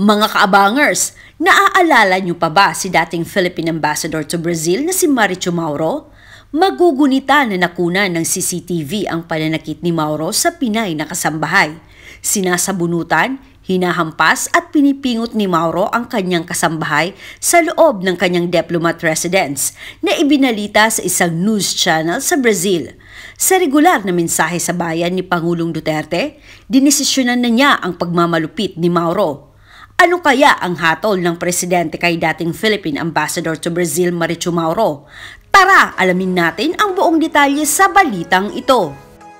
Mga kaabangers, naaalala niyo pa ba si dating Philippine Ambassador to Brazil na si Maricho Mauro? Magugunita na nakunan ng CCTV ang pananakit ni Mauro sa Pinay na kasambahay. Sinasabunutan, hinahampas at pinipingot ni Mauro ang kanyang kasambahay sa loob ng kanyang diplomat residence na ibinalita sa isang news channel sa Brazil. Sa regular na mensahe sa bayan ni Pangulong Duterte, dinesisyonan na niya ang pagmamalupit ni Mauro ano kaya ang hatol ng presidente kay dating Philippine Ambassador to Brazil Marichu Mauro? Tara, alamin natin ang buong detalye sa balitang ito.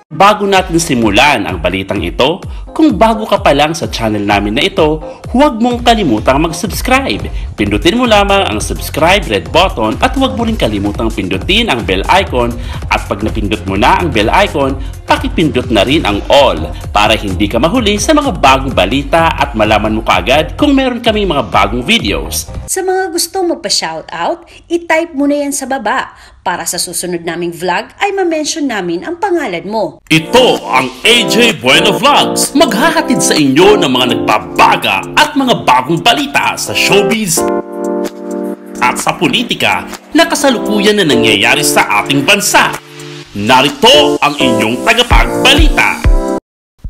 Bago natin simulan ang balitang ito, kung bago ka pa lang sa channel namin na ito, huwag mong kalimutang mag-subscribe. Pindutin mo lamang ang subscribe red button at huwag mo rin kalimutang pindutin ang bell icon at pag napindot mo na ang bell icon, pakipindot na rin ang all para hindi ka mahuli sa mga bagong balita at malaman mo kaagad kung meron kami mga bagong videos. Sa mga gusto magpa-shoutout, itype mo na yan sa baba para sa susunod naming vlog ay ma-mention namin ang pangalan mo. Ito ang AJ Bueno Vlogs, maghahatid sa inyo ng mga nagbabaga at mga bagong balita sa showbiz at sa politika na kasalukuyan na nangyayari sa ating bansa. Narito ang inyong tagapagbalita.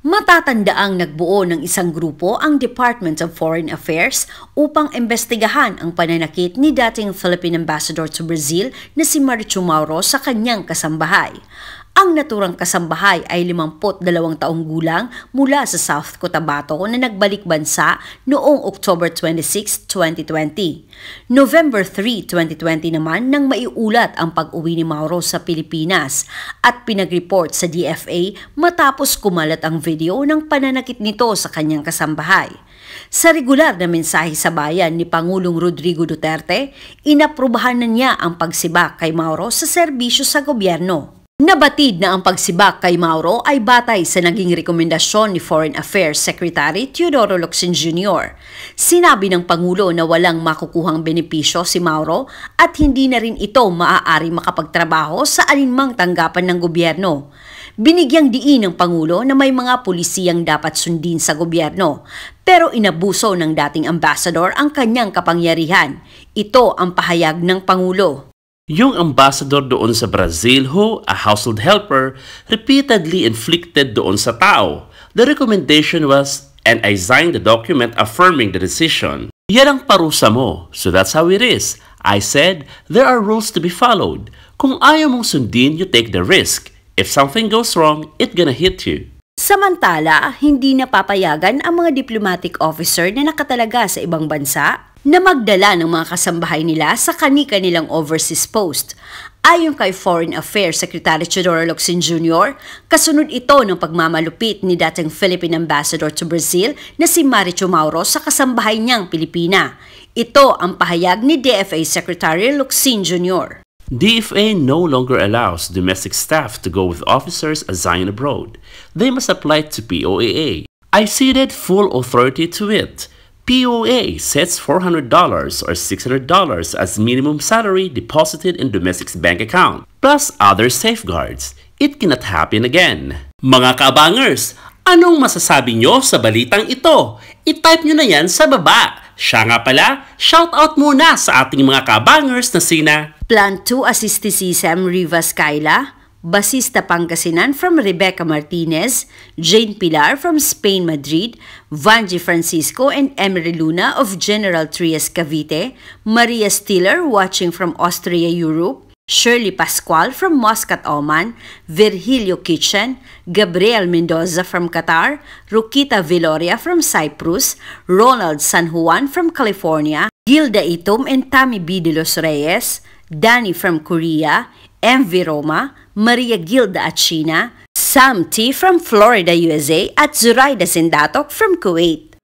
Matatandaang nagbuo ng isang grupo ang Department of Foreign Affairs upang imbestigahan ang pananakit ni dating Philippine Ambassador to Brazil na si Marichu Mauro sa kanyang kasambahay. Ang naturang kasambahay ay 52 taong gulang mula sa South Cotabato na nagbalik bansa noong October 26, 2020. November 3, 2020 naman nang maiulat ang pag-uwi ni Mauro sa Pilipinas at pinag-report sa DFA matapos kumalat ang video ng pananakit nito sa kanyang kasambahay. Sa regular na mensahe sa bayan ni Pangulong Rodrigo Duterte, inaprubahan na niya ang pagsiba kay Mauro sa serbisyo sa gobyerno. Nabatid na ang pagsibak kay Mauro ay batay sa naging rekomendasyon ni Foreign Affairs Secretary Teodoro Locsin Jr. Sinabi ng Pangulo na walang makukuhang benepisyo si Mauro at hindi na rin ito maaari makapagtrabaho sa alinmang tanggapan ng gobyerno. Binigyang diin ng Pangulo na may mga pulisiyang dapat sundin sa gobyerno pero inabuso ng dating ambassador ang kanyang kapangyarihan. Ito ang pahayag ng Pangulo. Yung ambassador doon sa Brazil who, a household helper, repeatedly inflicted doon sa tao. The recommendation was, and I signed the document affirming the decision. Yan ang parusa mo. So that's how it is. I said, there are rules to be followed. Kung ayaw mong sundin, you take the risk. If something goes wrong, it gonna hit you. Samantala, hindi napapayagan ang mga diplomatic officer na nakatalaga sa ibang bansa na magdala ng mga kasambahay nila sa kani-kanilang overseas post. Ayon kay Foreign Affairs Secretary Teodoro Locsin Jr., kasunod ito ng pagmamalupit ni dating Philippine Ambassador to Brazil na si Maricho Mauro sa kasambahay niyang Pilipina. Ito ang pahayag ni DFA Secretary Locsin Jr. DFA no longer allows domestic staff to go with officers assigned abroad. They must apply to POAA. I ceded full authority to it POA sets $400 or $600 as minimum salary deposited in domestic's bank account, plus other safeguards. It cannot happen again. Mga kabangers, anong masasabi nyo sa balitang ito? I-type nyo na yan sa baba. Siya nga pala, shoutout muna sa ating mga kabangers na sina Plan 2 Assist Assistant Sam Rivas Kaila, Basista Pangasinan from Rebecca Martinez, Jane Pilar from Spain, Madrid, Vanji Francisco and Emery Luna of General Trias, Cavite, Maria Stiller watching from Austria, Europe, Shirley Pascual from Muscat, Oman, Virgilio Kitchen, Gabriel Mendoza from Qatar, Rukita Viloria from Cyprus, Ronald San Juan from California, Gilda Itom and Tammy B. De Los Reyes, Danny from Korea, MV Roma, Maria Gilda Achina, Sam T. from Florida, USA at Zuraida Sindatok from Kuwait.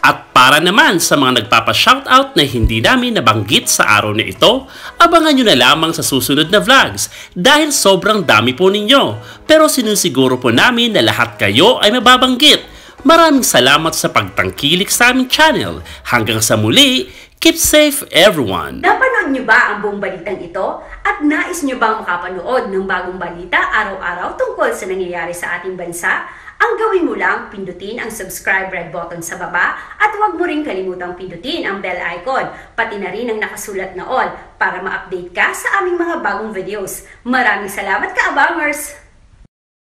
At para naman sa mga nagpapa-shoutout na hindi namin nabanggit sa araw na ito, abangan nyo na lamang sa susunod na vlogs dahil sobrang dami po ninyo. Pero sinusiguro po namin na lahat kayo ay mababanggit. Maraming salamat sa pagtangkilik sa aming channel. Hanggang sa muli, keep safe everyone! Dapat Napanood nyo ba ang buong balitang ito? At nais niyo bang makapanood ng bagong balita araw-araw tungkol sa nangyayari sa ating bansa? Ang gawin mo lang, pindutin ang subscribe red button sa baba at huwag mo rin kalimutang pindutin ang bell icon, pati na rin ang nakasulat na all para ma-update ka sa aming mga bagong videos. Maraming salamat ka, Abangers!